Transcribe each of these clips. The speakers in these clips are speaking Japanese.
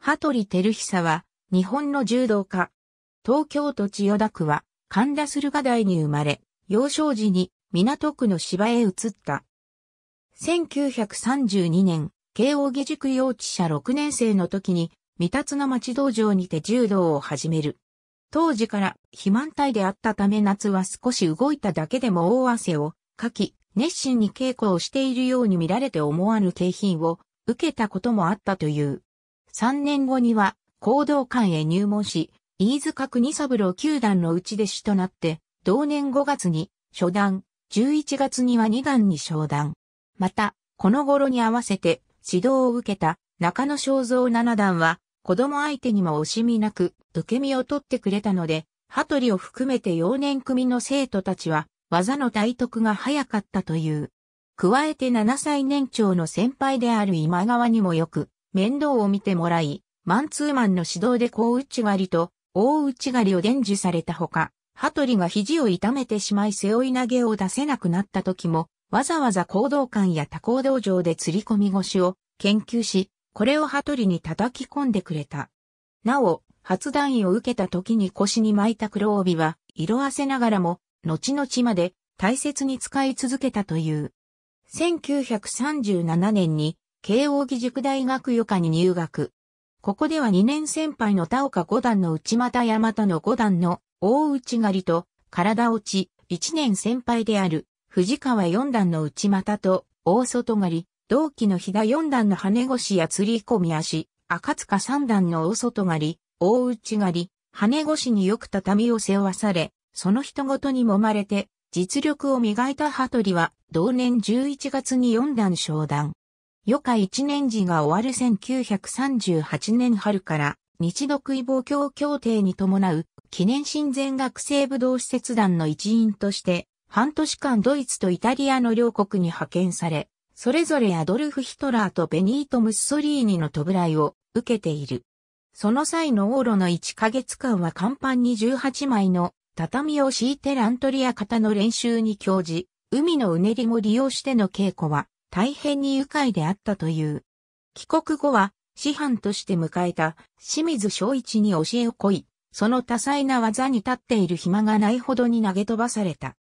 羽鳥照久は、日本の柔道家。東京都千代田区は、神田駿河台に生まれ、幼少時に港区の芝へ移った。1932年、慶応義塾幼稚舎6年生の時に、三達の町道場にて柔道を始める。当時から肥満体であったため夏は少し動いただけでも大汗をかき、熱心に稽古をしているように見られて思わぬ景品を受けたこともあったという。3年後には、行動館へ入門し、飯塚国三郎九段の内弟子となって、同年5月に初段、11月には2段に昇段。また、この頃に合わせて指導を受けた中野正蔵七段は、子供相手にも惜しみなく受け身を取ってくれたので、羽鳥を含めて幼年組の生徒たちは、技の体得が早かったという。加えて7歳年長の先輩である今川にもよく面倒を見てもらい、マンツーマンの指導で打内狩りと大内狩りを伝授されたほか、トリが肘を痛めてしまい背負い投げを出せなくなった時も、わざわざ行動館や多行道場で釣り込み腰を研究し、これをトリに叩き込んでくれた。なお、発弾位を受けた時に腰に巻いた黒帯は、色あせながらも、後々まで大切に使い続けたという。1937年に慶応義塾大学予科に入学。ここでは2年先輩の田岡五段の内股山田の五段の大内狩りと体落ち、1年先輩である藤川四段の内股と大外狩り、同期の飛田四段の羽越しや釣り込み足、赤塚三段の大外狩り、大内狩り、羽越しによく畳を背負わされ、その人ごとに揉まれて、実力を磨いた羽鳥は、同年11月に四段昇段。余暇一年時が終わる1938年春から日独位望郷協定に伴う記念親善学生武道施設団の一員として半年間ドイツとイタリアの両国に派遣され、それぞれアドルフ・ヒトラーとベニート・ムッソリーニの弔いを受けている。その際の往路の1ヶ月間は甲板に18枚の畳を敷いてラントリア型の練習に興じ、海のうねりも利用しての稽古は大変に愉快であったという。帰国後は、師範として迎えた清水昭一に教えをこい、その多彩な技に立っている暇がないほどに投げ飛ばされた。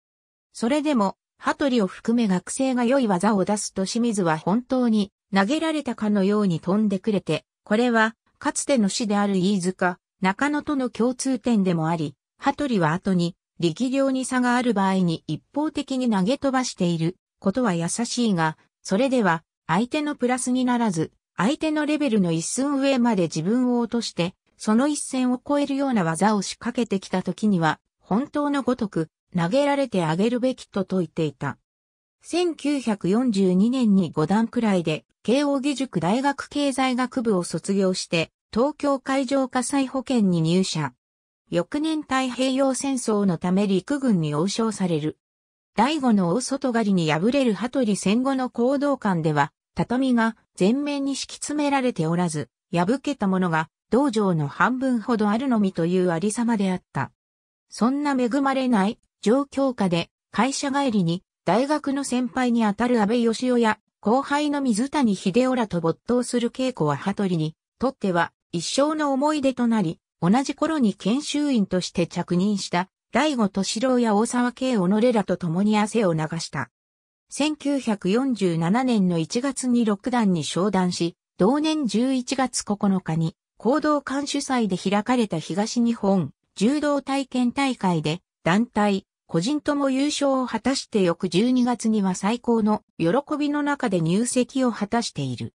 それでも、トリを含め学生が良い技を出すと清水は本当に投げられたかのように飛んでくれて、これはかつての師である飯塚、中野との共通点でもあり、トリは後に力量に差がある場合に一方的に投げ飛ばしていることは優しいが、それでは、相手のプラスにならず、相手のレベルの一寸上まで自分を落として、その一線を超えるような技を仕掛けてきた時には、本当のごとく、投げられてあげるべきと説いていた。1942年に5段くらいで、慶応義塾大学経済学部を卒業して、東京海上火災保険に入社。翌年太平洋戦争のため陸軍に応召される。第五の大外刈りに敗れる羽鳥戦後の行動館では、畳が全面に敷き詰められておらず、破けたものが道場の半分ほどあるのみというありさまであった。そんな恵まれない状況下で会社帰りに大学の先輩にあたる安倍義雄や後輩の水谷秀夫らと没頭する稽古は羽鳥にとっては一生の思い出となり、同じ頃に研修員として着任した大悟敏郎や大沢慶己らと共に汗を流した。1947年の1月に六段に昇段し、同年11月9日に、行動監主祭で開かれた東日本柔道体験大会で、団体、個人とも優勝を果たして翌12月には最高の喜びの中で入籍を果たしている。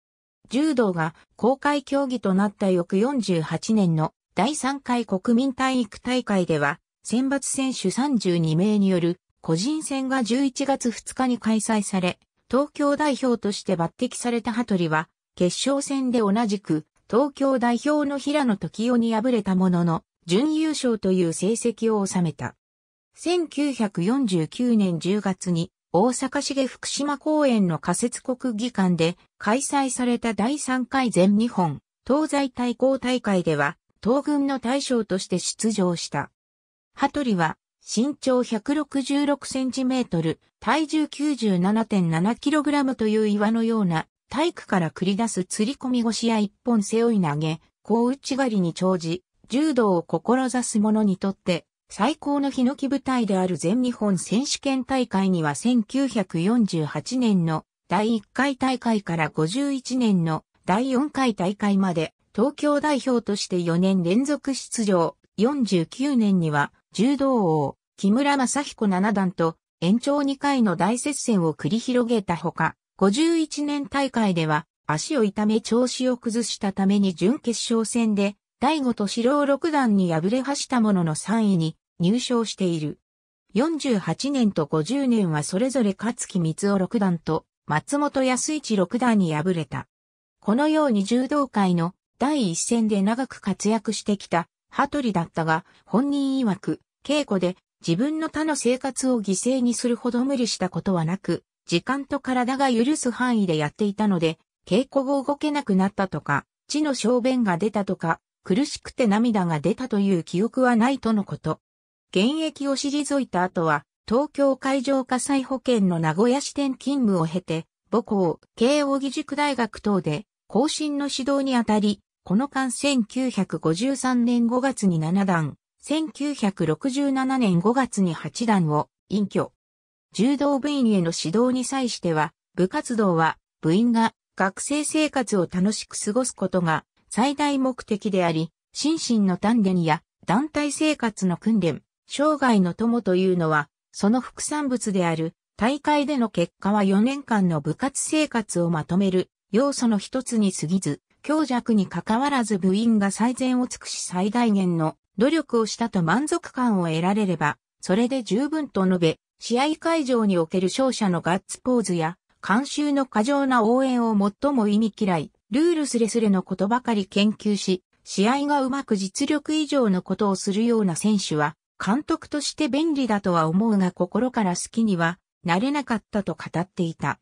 柔道が公開競技となった翌48年の第3回国民体育大会では選抜選手32名による個人戦が11月2日に開催され、東京代表として抜擢された羽鳥は、決勝戦で同じく、東京代表の平野時夫に敗れたものの、準優勝という成績を収めた。1949年10月に、大阪市下福島公園の仮設国技館で開催された第3回全日本東西対抗大会では、東軍の大将として出場した。トリは身長166センチメートル、体重97.7キログラムという岩のような体育から繰り出す釣り込み腰や一本背負い投げ、打内狩りに長じ、柔道を志す者にとって最高のヒノキ舞台である全日本選手権大会には1948年の第1回大会から51年の第4回大会まで東京代表として4年連続出場、49年には柔道王、木村正彦七段と延長2回の大接戦を繰り広げたほか、51年大会では足を痛め調子を崩したために準決勝戦で第五と四郎六段に敗れはしたものの3位に入賞している。48年と50年はそれぞれ勝木光雄六段と松本康一六段に敗れた。このように柔道界の第一戦で長く活躍してきた羽鳥だったが、本人曰く、稽古で自分の他の生活を犠牲にするほど無理したことはなく、時間と体が許す範囲でやっていたので、稽古後動けなくなったとか、血の小便が出たとか、苦しくて涙が出たという記憶はないとのこと。現役を退いた後は、東京海上火災保険の名古屋支店勤務を経て、母校、慶應義塾大学等で、後進の指導にあたり、この間1953年5月に7段、1967年5月に8段を隠居。柔道部員への指導に際しては、部活動は部員が学生生活を楽しく過ごすことが最大目的であり、心身の鍛錬や団体生活の訓練、生涯の友というのは、その副産物である大会での結果は4年間の部活生活をまとめる要素の一つに過ぎず、強弱に関わらず部員が最善を尽くし最大限の努力をしたと満足感を得られれば、それで十分と述べ、試合会場における勝者のガッツポーズや、監修の過剰な応援を最も意味嫌い、ルールすれすれのことばかり研究し、試合がうまく実力以上のことをするような選手は、監督として便利だとは思うが心から好きにはなれなかったと語っていた。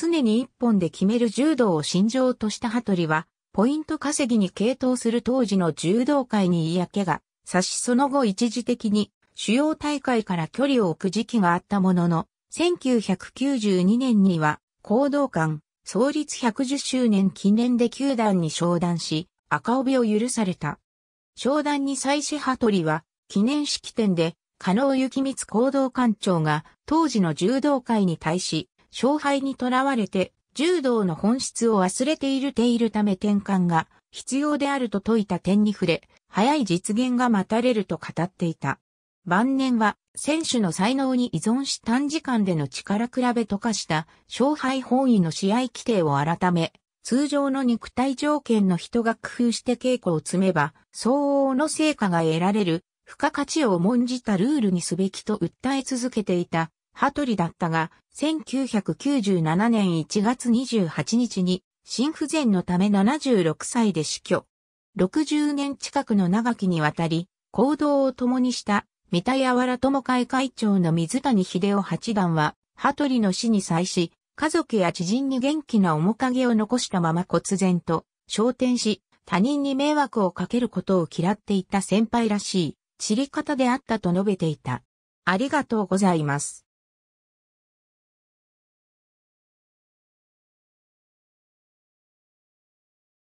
常に一本で決める柔道を信条とした羽鳥は、ポイント稼ぎに傾倒する当時の柔道界に嫌気が、差しその後一時的に主要大会から距離を置く時期があったものの、1992年には、行動館、創立110周年記念で球団に商談し、赤帯を許された。商談に際し羽鳥は、記念式典で、加納幸光行動館長が当時の柔道界に対し、勝敗にとらわれて、柔道の本質を忘れているているため転換が必要であると説いた点に触れ、早い実現が待たれると語っていた。晩年は選手の才能に依存し短時間での力比べと化した勝敗本位の試合規定を改め、通常の肉体条件の人が工夫して稽古を積めば、相応の成果が得られる、付加価値を重んじたルールにすべきと訴え続けていた羽鳥だったが、1997年1月28日に心不全のため76歳で死去。60年近くの長きにわたり、行動を共にした三田柔友会会長の水谷秀夫八段は、羽鳥の死に際し、家族や知人に元気な面影を残したまま忽然と、昇天し、他人に迷惑をかけることを嫌っていた先輩らしい、散り方であったと述べていた。ありがとうございます。